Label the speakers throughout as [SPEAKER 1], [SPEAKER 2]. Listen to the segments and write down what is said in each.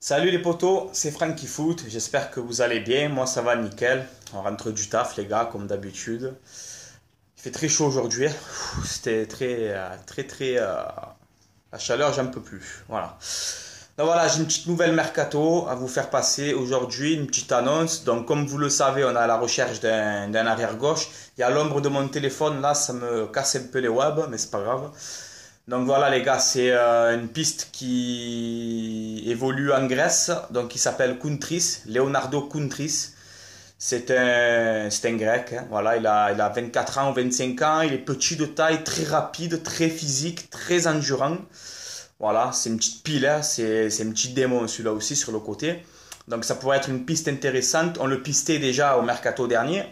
[SPEAKER 1] Salut les potos, c'est Frankie Foot, j'espère que vous allez bien, moi ça va nickel, on rentre du taf les gars comme d'habitude. Il fait très chaud aujourd'hui, c'était très euh, très très... Euh, la chaleur j'en peux plus, voilà. Donc voilà, j'ai une petite nouvelle mercato à vous faire passer aujourd'hui, une petite annonce. Donc comme vous le savez, on est à la recherche d'un arrière-gauche. Il y a l'ombre de mon téléphone là, ça me casse un peu les web, mais c'est pas grave. Donc voilà les gars, c'est euh, une piste qui évolue en Grèce, donc qui s'appelle Kountris, Leonardo Kountris. C'est un, un grec, hein. voilà, il a, il a 24 ans ou 25 ans, il est petit de taille, très rapide, très physique, très endurant. Voilà, c'est une petite pile, hein. c'est une petite démon celui-là aussi sur le côté. Donc ça pourrait être une piste intéressante, on le pistait déjà au mercato dernier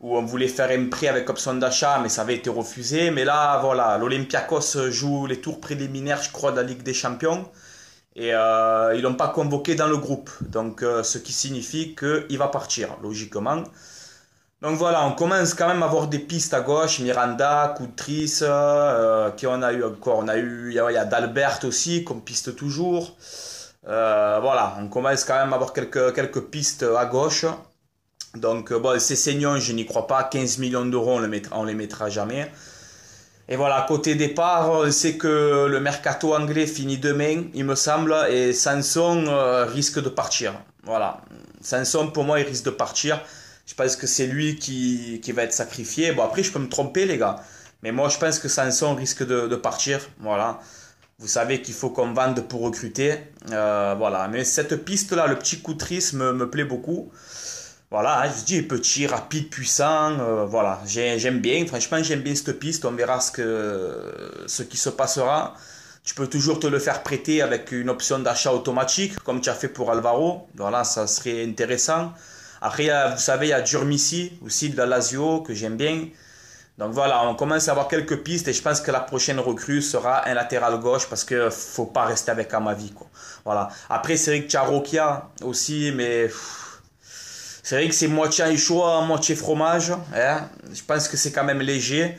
[SPEAKER 1] où on voulait faire un prix avec option d'achat, mais ça avait été refusé. Mais là, voilà, l'Olympiakos joue les tours préliminaires, je crois, de la Ligue des Champions. Et ils euh, ils l'ont pas convoqué dans le groupe. Donc, euh, ce qui signifie qu'il va partir, logiquement. Donc voilà, on commence quand même à avoir des pistes à gauche, Miranda, Coutrice, euh, qui on a eu encore, on a eu, il y, a Dalbert aussi comme piste toujours. voilà, on commence quand même à avoir quelques, quelques pistes à gauche. Donc, euh, bon, c'est saignant, je n'y crois pas. 15 millions d'euros, on, ne les mettra jamais. Et voilà, côté départ, c'est que le mercato anglais finit demain, il me semble, et Sanson euh, risque de partir. Voilà. Sanson, pour moi, il risque de partir. Je pense que c'est lui qui, va être sacrifié. Bon, après, je peux me tromper, les gars. Mais moi, je pense que Sanson risque de, partir. Voilà. Vous savez qu'il faut qu'on vende pour recruter. Euh, voilà. Mais cette piste-là, le petit coup me, me plaît beaucoup. Voilà, je dis petit, rapide, puissant. Euh, voilà, j'aime bien. Franchement, j'aime bien cette piste. On verra ce, que, ce qui se passera. Tu peux toujours te le faire prêter avec une option d'achat automatique, comme tu as fait pour Alvaro. Voilà, ça serait intéressant. Après, vous savez, il y a aussi de la Lazio que j'aime bien. Donc voilà, on commence à avoir quelques pistes et je pense que la prochaine recrue sera un latéral gauche parce que faut pas rester avec Amavi. Voilà. Après, c'est vrai que Charokia aussi, mais c'est vrai que c'est moitié anchois, moitié fromage. Hein. je pense que c'est quand même léger.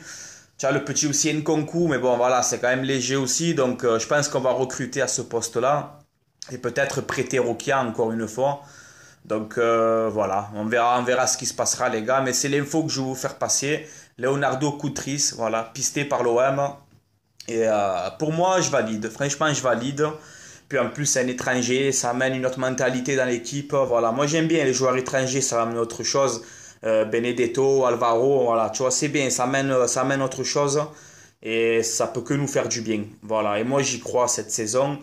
[SPEAKER 1] Tu as le petit aussi Nkonku, mais bon, voilà, c'est quand même léger aussi. Donc, euh, je pense qu'on va recruter à ce poste-là. Et peut-être prêter Rokia encore une fois. Donc, euh, voilà, on verra, on verra ce qui se passera, les gars. Mais c'est l'info que je vais vous faire passer. Leonardo Coutris, voilà, pisté par l'OM. Et euh, pour moi, je valide. Franchement, je valide. Puis en plus, c'est un étranger, ça amène une autre mentalité dans l'équipe. Voilà, moi j'aime bien les joueurs étrangers, ça amène autre chose. Euh, Benedetto, Alvaro, voilà, tu vois, c'est bien, ça amène, ça autre chose et ça peut que nous faire du bien. Voilà, et moi j'y crois cette saison.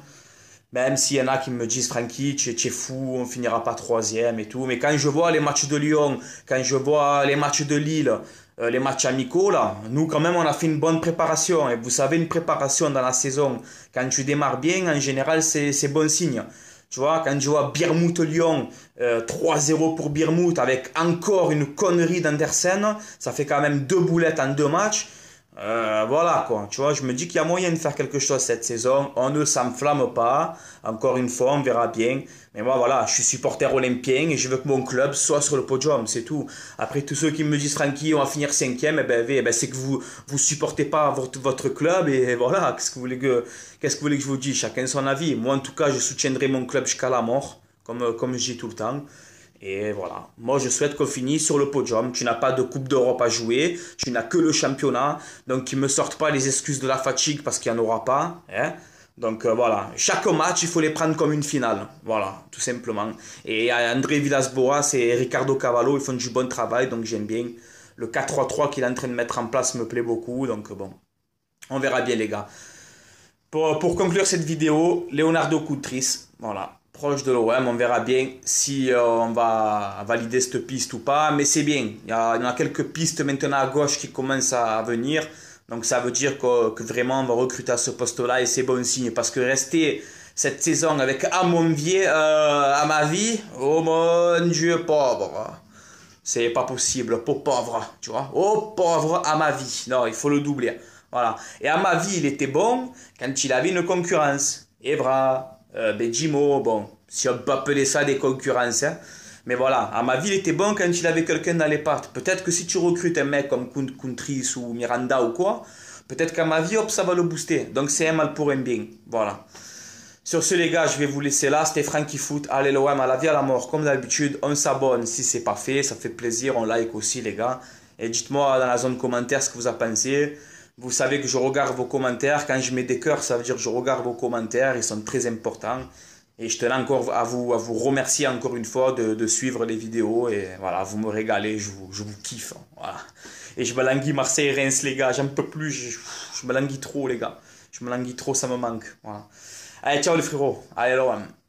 [SPEAKER 1] Même s'il y en a qui me disent, Francky, tu es fou, on finira pas troisième et tout. Mais quand je vois les matchs de Lyon, quand je vois les matchs de Lille, euh, les matchs amicaux, là, nous quand même on a fait une bonne préparation. Et vous savez, une préparation dans la saison, quand tu démarres bien, en général c'est bon signe. Tu vois, quand tu vois Birmouth-Lyon, 3-0 euh, pour Birmouth avec encore une connerie d'Andersen, ça fait quand même deux boulettes en deux matchs. Euh, voilà quoi, tu vois, je me dis qu'il y a moyen de faire quelque chose cette saison. on ne s'enflamme pas. Encore une fois, on verra bien. Mais moi, voilà, je suis supporter olympien et je veux que mon club soit sur le podium, c'est tout. Après, tous ceux qui me disent tranquille, on va finir cinquième, et eh ben, eh ben c'est que vous vous supportez pas votre, club et voilà. Qu'est-ce que vous voulez que quest que vous voulez que je vous dise Chacun son avis. Moi, en tout cas, je soutiendrai mon club jusqu'à la mort, comme comme je dis tout le temps. Et voilà. Moi, je souhaite qu'on finisse sur le podium. Tu n'as pas de Coupe d'Europe à jouer. Tu n'as que le championnat. Donc, qu'ils ne me sortent pas les excuses de la fatigue parce qu'il n'y en aura pas. Hein. donc euh, voilà, chaque match, il faut les prendre comme une finale. Voilà, tout simplement. Et André Villas-Boas et Ricardo Cavallo, ils font du bon travail, donc j'aime bien. Le 4-3-3 qu'il est en train de mettre en place me plaît beaucoup, donc bon, on verra bien les gars. Pour, pour conclure cette vidéo, Leonardo Coutris, voilà, proche de l'OM. On verra bien si euh, on va valider cette piste ou pas. Mais c'est bien. Il y, a, a, quelques pistes maintenant à gauche qui commencent à venir. Donc ça veut dire que, vraiment on va recruter à ce poste-là et c'est bon signe. Parce que rester cette saison avec Amonvier euh, à ma vie, oh mon dieu pauvre. C'est pas possible, pauvre, tu vois. Oh pauvre à ma vie. Non, il faut le doubler. Voilà. Et à ma vie, il était bon quand il avait une concurrence. Et bravo. Euh, ben Jimo, bon, si on peut appeler ça des concurrences, hein. mais voilà, à ma vie, il était bon quand il avait quelqu'un dans les pattes. Peut-être que si tu recrutes un mec comme Country ou Miranda ou quoi, peut-être qu'à ma vie, hop, ça va le booster. Donc c'est un mal pour un bien. Voilà. Sur ce, les gars, je vais vous laisser là. C'était Frankie Foot. Allez, l'OM à la vie, à la mort. Comme d'habitude, on s'abonne si c'est pas fait. Ça fait plaisir. On like aussi, les gars. Et dites-moi dans la zone commentaire ce que vous en pensez. Vous savez que je regarde vos commentaires. Quand je mets des cœurs, ça veut dire que je regarde vos commentaires. Ils sont très importants. Et je tenais encore à vous, à vous remercier encore une fois de, suivre les vidéos. Et voilà, vous me régalez, je vous, kiffe. Et je me languis Marseille Reims, les gars. J'en peux plus. Je, me languis trop, les gars. Je me languis trop, ça me manque. Allez, ciao les frérots. Allez, loin.